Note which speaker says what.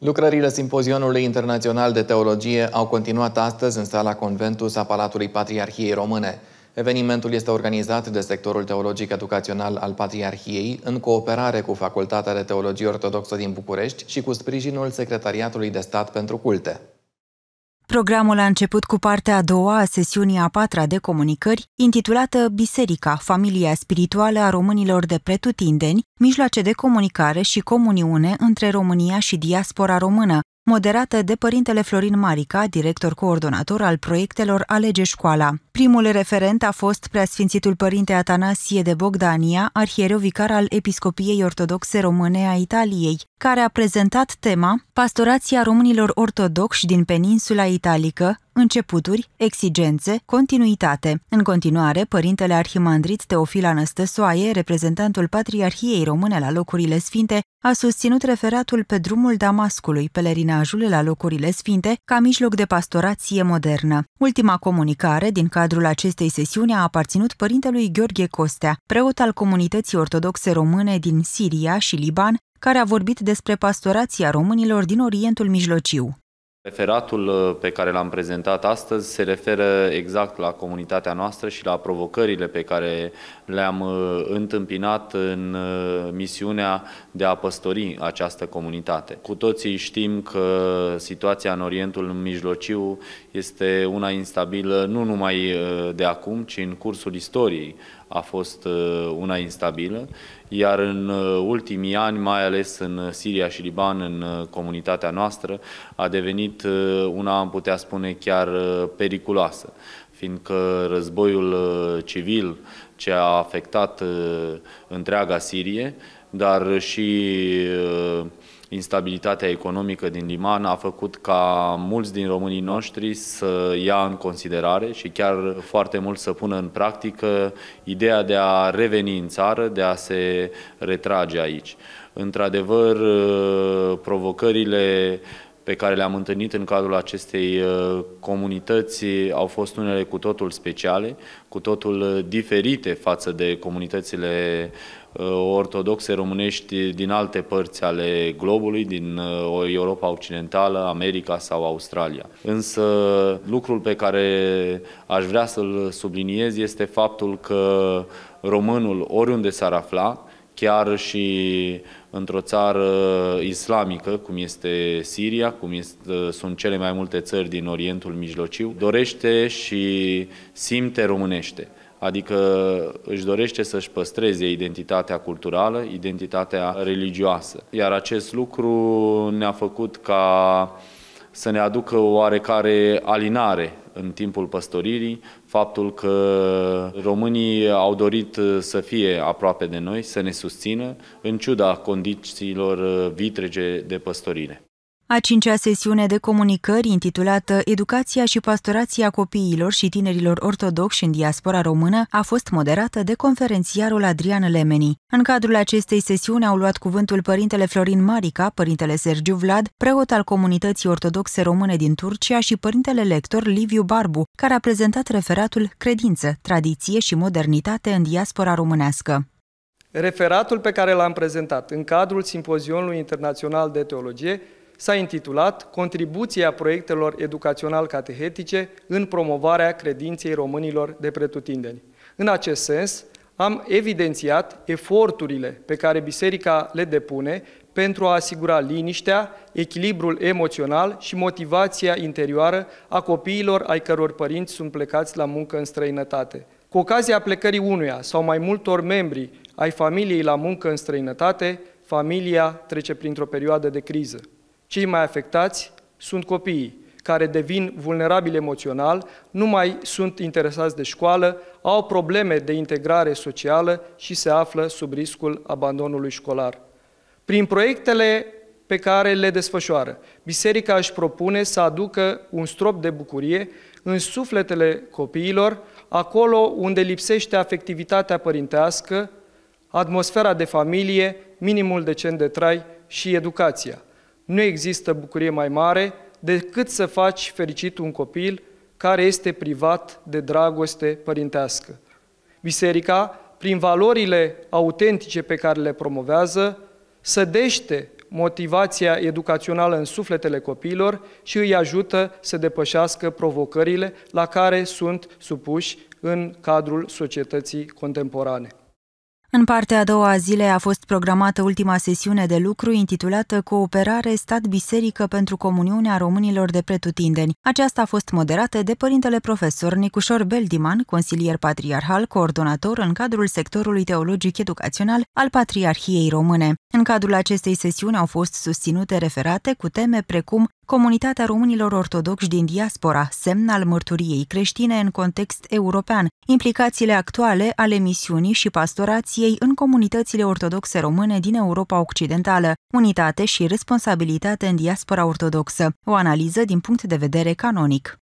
Speaker 1: Lucrările Simpozionului Internațional de Teologie au continuat astăzi în sala Conventus a Palatului Patriarhiei Române. Evenimentul este organizat de sectorul teologic educațional al Patriarhiei, în cooperare cu Facultatea de Teologie Ortodoxă din București și cu sprijinul Secretariatului de Stat pentru Culte.
Speaker 2: Programul a început cu partea a doua a sesiunii a patra de comunicări, intitulată Biserica, familia spirituală a românilor de pretutindeni, mijloace de comunicare și comuniune între România și diaspora română, moderată de părintele Florin Marica, director coordonator al proiectelor Alege Școala. Primul referent a fost preasfințitul părinte Atanasie de Bogdania, arhierovicar al Episcopiei Ortodoxe Române a Italiei, care a prezentat tema Pastorația românilor ortodoxi din peninsula italică, începuturi, exigențe, continuitate. În continuare, părintele arhimandrit Teofil Anăstăsoaie, reprezentantul Patriarhiei Române la locurile sfinte, a susținut referatul pe drumul Damascului, pelerinajul la locurile sfinte, ca mijloc de pastorație modernă. Ultima comunicare din cadrul acestei sesiuni a aparținut părintelui Gheorghe Costea, preot al comunității ortodoxe române din Siria și Liban, care a vorbit despre pastorația românilor din Orientul Mijlociu.
Speaker 3: Referatul uh, pe care l-am prezentat astăzi se referă exact la comunitatea noastră și la provocările pe care le-am uh, întâmpinat în uh, misiunea de a păstori această comunitate. Cu toții știm că situația în Orientul Mijlociu este una instabilă nu numai de acum, ci în cursul istoriei a fost una instabilă, iar în ultimii ani, mai ales în Siria și Liban, în comunitatea noastră, a devenit devenit uh, una, am putea spune, chiar uh, periculoasă, fiindcă războiul uh, civil ce a afectat întreaga Sirie, dar și instabilitatea economică din Liman a făcut ca mulți din românii noștri să ia în considerare și chiar foarte mult să pună în practică ideea de a reveni în țară, de a se retrage aici. Într-adevăr, provocările pe care le-am întâlnit în cadrul acestei uh, comunități au fost unele cu totul speciale, cu totul uh, diferite față de comunitățile uh, ortodoxe românești din alte părți ale globului, din Europa Occidentală, America sau Australia. Însă lucrul pe care aș vrea să-l subliniez este faptul că românul, oriunde s-ar afla, chiar și într-o țară islamică, cum este Siria, cum este, sunt cele mai multe țări din Orientul Mijlociu, dorește și simte românește. Adică își dorește să-și păstreze identitatea culturală, identitatea religioasă. Iar acest lucru ne-a făcut ca să ne aducă o oarecare alinare în timpul păstoririi faptul că românii au dorit uh, să fie aproape de noi, să ne susțină, în ciuda condițiilor uh, vitrege de păstorire.
Speaker 2: A cincea sesiune de comunicări, intitulată Educația și pastorația copiilor și tinerilor ortodoxi în diaspora română, a fost moderată de conferențiarul Adrian Lemeni. În cadrul acestei sesiuni au luat cuvântul părintele Florin Marica, părintele Sergiu Vlad, preot al comunității ortodoxe române din Turcia și părintele lector Liviu Barbu, care a prezentat referatul Credință, tradiție și modernitate în diaspora românească.
Speaker 1: Referatul pe care l-am prezentat în cadrul Simpozionului Internațional de Teologie s-a intitulat Contribuția proiectelor educațional-catehetice în promovarea credinței românilor de pretutindeni. În acest sens, am evidențiat eforturile pe care Biserica le depune pentru a asigura liniștea, echilibrul emoțional și motivația interioară a copiilor ai căror părinți sunt plecați la muncă în străinătate. Cu ocazia plecării unuia sau mai multor membri ai familiei la muncă în străinătate, familia trece printr-o perioadă de criză. Cei mai afectați sunt copiii, care devin vulnerabili emoțional, nu mai sunt interesați de școală, au probleme de integrare socială și se află sub riscul abandonului școlar. Prin proiectele pe care le desfășoară, biserica își propune să aducă un strop de bucurie în sufletele copiilor, acolo unde lipsește afectivitatea părintească, atmosfera de familie, minimul decent de trai și educația. Nu există bucurie mai mare decât să faci fericit un copil care este privat de dragoste părintească. Biserica, prin valorile autentice pe care le promovează, sădește motivația educațională în sufletele copiilor și îi ajută să depășească provocările la care sunt supuși în cadrul societății contemporane.
Speaker 2: În partea a doua a zilei a fost programată ultima sesiune de lucru intitulată Cooperare stat-biserică pentru Comuniunea Românilor de Pretutindeni. Aceasta a fost moderată de părintele profesor Nicușor Beldiman, consilier patriarhal, coordonator în cadrul sectorului teologic educațional al Patriarhiei Române. În cadrul acestei sesiuni au fost susținute referate cu teme precum comunitatea românilor ortodoxi din diaspora, semn al mărturiei creștine în context european, implicațiile actuale ale misiunii și pastorației în comunitățile ortodoxe române din Europa Occidentală, unitate și responsabilitate în diaspora ortodoxă, o analiză din punct de vedere canonic.